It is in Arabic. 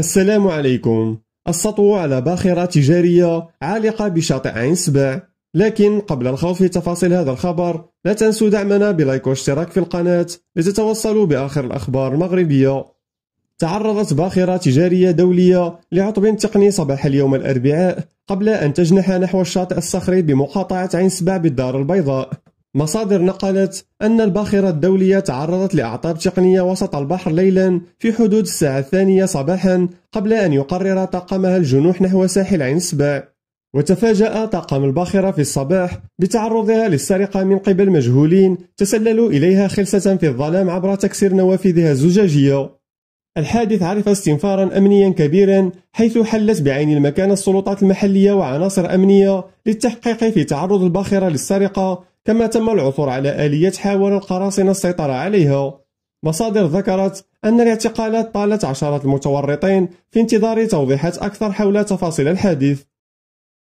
السلام عليكم السطو على باخرة تجارية عالقة بشاطئ عين سبع لكن قبل الخوض في تفاصيل هذا الخبر لا تنسوا دعمنا بلايك واشتراك في القناة لتتوصلوا بآخر الأخبار المغربية تعرضت باخرة تجارية دولية لعطب تقني صباح اليوم الأربعاء قبل أن تجنح نحو الشاطئ الصخري بمقاطعة عين سبع بالدار البيضاء مصادر نقلت أن الباخرة الدولية تعرضت لأعطاب تقنية وسط البحر ليلا في حدود الساعة الثانية صباحا قبل أن يقرر طاقمها الجنوح نحو ساحل عين سبع وتفاجأ طاقم الباخرة في الصباح بتعرضها للسرقة من قبل مجهولين تسللوا إليها خلسة في الظلام عبر تكسير نوافذها الزجاجية الحادث عرف استنفارا أمنيا كبيرا حيث حلت بعين المكان السلطات المحلية وعناصر أمنية للتحقيق في تعرض الباخرة للسرقة كما تم العثور على آلية حاول القراصنة السيطرة عليها مصادر ذكرت أن الاعتقالات طالت عشرات المتورطين في انتظار توضيحات أكثر حول تفاصيل الحادث